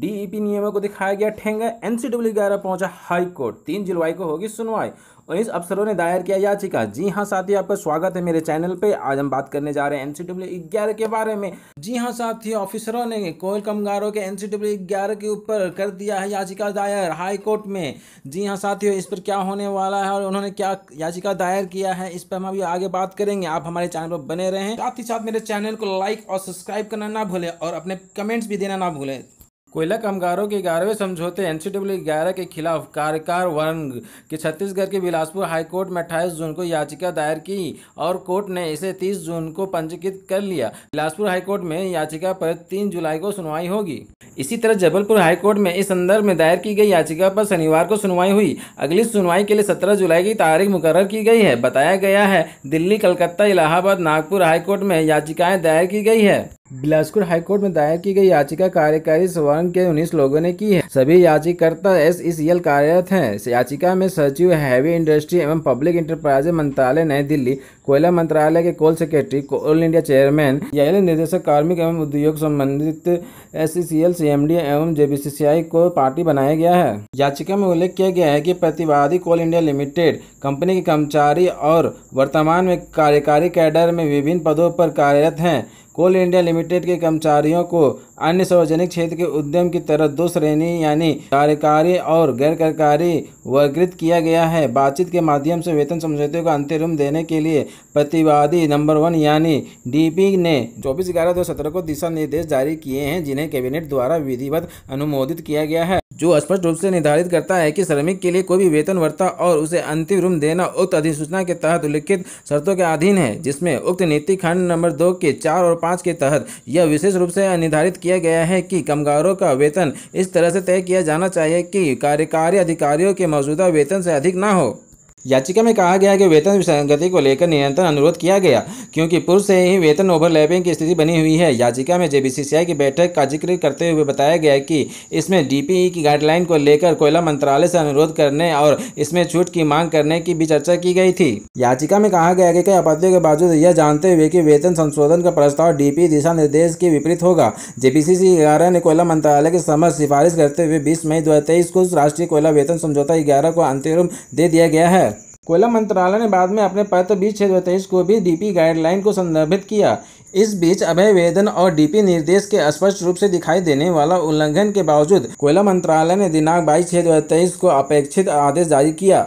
DEP e नियमों को दिखाया गया ठेंगा एनसीडब्ल्यू ग्यारह पहुंचा हाई कोर्ट तीन जुलाई को होगी सुनवाई और इस अफसरों ने दायर किया याचिका जी हाँ साथी आपका स्वागत है मेरे चैनल पे आज हम बात करने जा रहे हैं एनसीडब्ल्यू ग्यारह के बारे में जी हाँ साथी ऑफिसरों ने कोयल कमगारों के एनसीडब्ल्यू ग्यारह के ऊपर कर दिया है याचिका दायर हाई कोर्ट में जी हाँ साथियों इस पर क्या होने वाला है और उन्होंने क्या याचिका दायर किया है इस पर हम अभी आगे बात करेंगे आप हमारे चैनल पर बने रहे साथ ही साथ मेरे चैनल को लाइक और सब्सक्राइब करना ना भूले और अपने कमेंट्स भी देना ना भूले कोयला कामगारों के ग्यारहवें समझौते एन सी डब्ल्यू ग्यारह के खिलाफ कार्यकार वर्ग के छत्तीसगढ़ के बिलासपुर हाईकोर्ट में अट्ठाईस जून को याचिका दायर की और कोर्ट ने इसे तीस जून को पंजीकृत कर लिया बिलासपुर हाईकोर्ट में याचिका पर तीन जुलाई को सुनवाई होगी इसी तरह जबलपुर हाईकोर्ट में इस संदर्भ में दायर की गई याचिका पर शनिवार को सुनवाई हुई अगली सुनवाई के लिए सत्रह जुलाई की तारीख मुकर की गई है बताया गया है दिल्ली कलकत्ता इलाहाबाद नागपुर हाईकोर्ट में याचिकाएं दायर की गई है बिलासपुर हाईकोर्ट में दायर की गई याचिका कार्यकारी स्वर्ण के उन्नीस लोगों ने की है सभी याचिकाकर्ता एस ई सी एल कार्यरत है याचिका में सचिव हैवी इंडस्ट्री एवं पब्लिक इंटरप्राइज मंत्रालय नई दिल्ली कोयला मंत्रालय के coal secretary coal India chairman निर्देशक कार्मिक एवं उद्योग संबंधित एस सी एल सीएमडी एवं जेबीसीसीआई को पार्टी बनाया गया है याचिका में उल्लेख किया गया है कि प्रतिवादी कोल इंडिया लिमिटेड कंपनी के कर्मचारी और वर्तमान में कार्यकारी कैडर में विभिन्न पदों पर कार्यरत हैं कोल इंडिया लिमिटेड के कर्मचारियों को अन्य सार्वजनिक क्षेत्र के उद्यम की तरह दो श्रेणी यानी कार्यकारी और गैर कार्यकारी वर्गीकृत किया गया है बातचीत के माध्यम से वेतन समझौते को अंतिम देने के लिए प्रतिवादी नंबर वन यानी डीपी ने चौबीस ग्यारह दो सत्रह को दिशा निर्देश जारी किए हैं जिन्हें कैबिनेट द्वारा विधिवत अनुमोदित किया गया है जो स्पष्ट रूप से निर्धारित करता है कि श्रमिक के लिए कोई भी वेतन वर्ता और उसे अंतिम रूम देना उक्त अधिसूचना के तहत उल्लिखित शर्तों के अधीन है जिसमें उक्त नीति खंड नंबर दो के चार और पाँच के तहत यह विशेष रूप से निर्धारित किया गया है कि कामगारों का वेतन इस तरह से तय किया जाना चाहिए कि कार्यकारी अधिकारियों के मौजूदा वेतन से अधिक ना हो याचिका में कहा गया कि वेतन विसंगति को लेकर निरंतर अनुरोध किया गया क्योंकि पूर्व से ही वेतन ओवरलैपिंग की स्थिति बनी हुई है याचिका में जेबीसीसीआई की बैठक का जिक्र करते हुए बताया गया कि इसमें डीपीई की गाइडलाइन को लेकर कोयला मंत्रालय से अनुरोध करने और इसमें छूट की मांग करने की भी चर्चा की गई थी याचिका में कहा गया कि कई आपत्तियों के बावजूद यह जानते हुए कि वेतन संशोधन का प्रस्ताव डीपी दिशा निर्देश के विपरीत होगा जेबीसी ग्यारह ने कोयला मंत्रालय के समक्ष सिफारिश करते हुए बीस मई दो को राष्ट्रीय कोयला वेतन समझौता ग्यारह को अंतिम दे दिया गया है कोयला मंत्रालय ने बाद में अपने पत्र बीस छः को भी डीपी गाइडलाइन को संदर्भित किया इस बीच अभय वेदन और डीपी निर्देश के स्पष्ट रूप से दिखाई देने वाला उल्लंघन के बावजूद कोयला मंत्रालय ने दिनांक बाईस छः दो को अपेक्षित आदेश जारी किया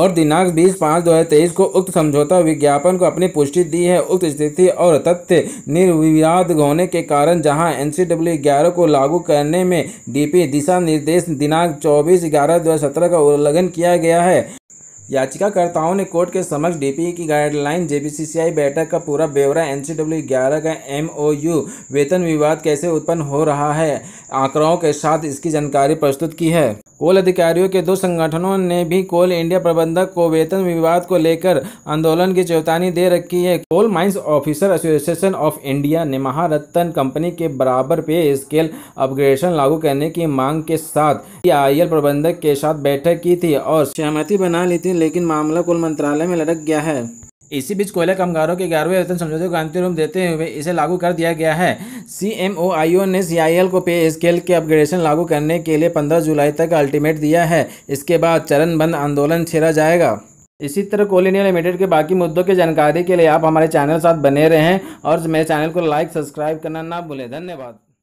और दिनांक 20 पाँच दो को उक्त समझौता विज्ञापन को अपनी पुष्टि दी है उक्त स्थिति और तथ्य निर्विवाद होने के कारण जहां एन सी ग्यारह को लागू करने में डीपी दिशा निर्देश दिनांक 24 ग्यारह दो का उल्लंघन किया गया है याचिकाकर्ताओं ने कोर्ट के समक्ष डीपीई की गाइडलाइन जेबीसीसीआई बैठक का पूरा ब्यौरा एनसीडब्ल्यू 11 का एमओयू वेतन विवाद कैसे उत्पन्न हो रहा है आंकड़ों के साथ इसकी जानकारी प्रस्तुत की है कोल अधिकारियों के दो संगठनों ने भी कोल इंडिया प्रबंधक को वेतन विवाद को लेकर आंदोलन की चेतावनी दे रखी है coal mines officer association of India ने महारत्न कंपनी के बराबर पे स्केल अपग्रेडेशन लागू करने की मांग के साथ आई प्रबंधक के साथ बैठक की थी और सहमति बना ली थी लेकिन मामला कुल मंत्रालय में लटक गया है इसी बीच कोयला कामगारों के ग्यारहवें वेतन समझौते को अंतिम रूप देते हुए इसे लागू कर दिया गया है सीएमओआईओ ने सीआईएल को पे स्केल के अपग्रेडेशन लागू करने के लिए 15 जुलाई तक अल्टीमेट दिया है इसके बाद चरणबंद आंदोलन छेड़ा जाएगा इसी तरह कोल इंडिया लिमिटेड के बाकी मुद्दों की जानकारी के लिए आप हमारे चैनल साथ बने रहें और मेरे चैनल को लाइक सब्सक्राइब करना ना भूलें धन्यवाद